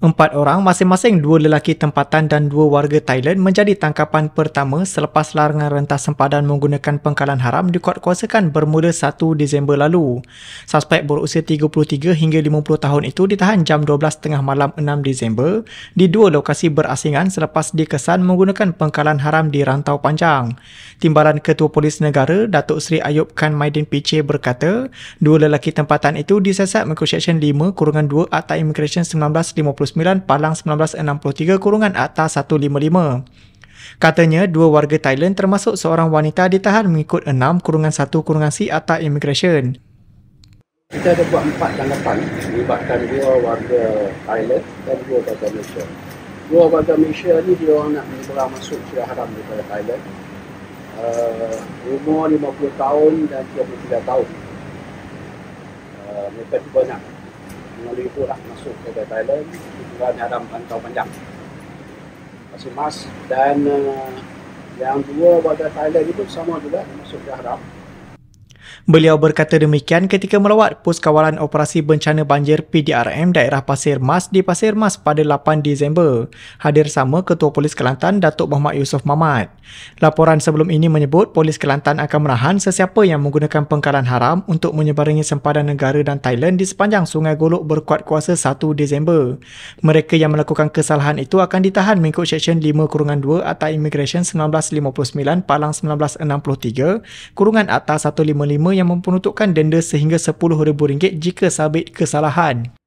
Empat orang, masing-masing dua lelaki tempatan dan dua warga Thailand menjadi tangkapan pertama selepas larangan rentas sempadan menggunakan pengkalan haram dikuatkuasakan bermula 1 Disember lalu. Suspek berusia 33 hingga 50 tahun itu ditahan jam 12.30 malam 6 Disember di dua lokasi berasingan selepas dikesan menggunakan pengkalan haram di rantau panjang. Timbalan Ketua Polis Negara, Datuk Seri Ayub Khan Maidin Piche berkata, dua lelaki tempatan itu disesat Microsection 5-2 Akta Immigration 1950 1969 Palang 1963 Kurungan Akta 155. Katanya, dua warga Thailand termasuk seorang wanita ditahan mengikut enam kurungan satu kurungan si atau immigration. Kita ada buat empat tanggapan melibatkan dua warga Thailand dan dua warga Malaysia. Dua warga Malaysia ni dia orang nak menyeberang masuk Syirah Haram daripada Thailand. Uh, umur puluh tahun dan puluh tiga tahun. Uh, mereka cuba nak oleh ibu lah masuk ke Thailand kebetulan ada pantau panjang masih mas dan uh, yang dua pada Thailand itu sama juga masuk ke Arab Beliau berkata demikian ketika melawat Pos Kawalan Operasi Bencana Banjir PDRM Daerah Pasir Mas di Pasir Mas pada 8 Disember. Hadir sama Ketua Polis Kelantan Datuk Muhammad Yusof Mamat. Laporan sebelum ini menyebut Polis Kelantan akan menahan sesiapa yang menggunakan pengkalan haram untuk menyebarangi sempadan negara dan Thailand di sepanjang Sungai Golok berkuat kuasa 1 Disember. Mereka yang melakukan kesalahan itu akan ditahan mengikut Seksyen 5 Kurungan 2 Akta Immigration 1959 Palang 1963 Kurungan Akta 155 5 yang mempenutupkan denda sehingga RM10,000 jika sabit kesalahan.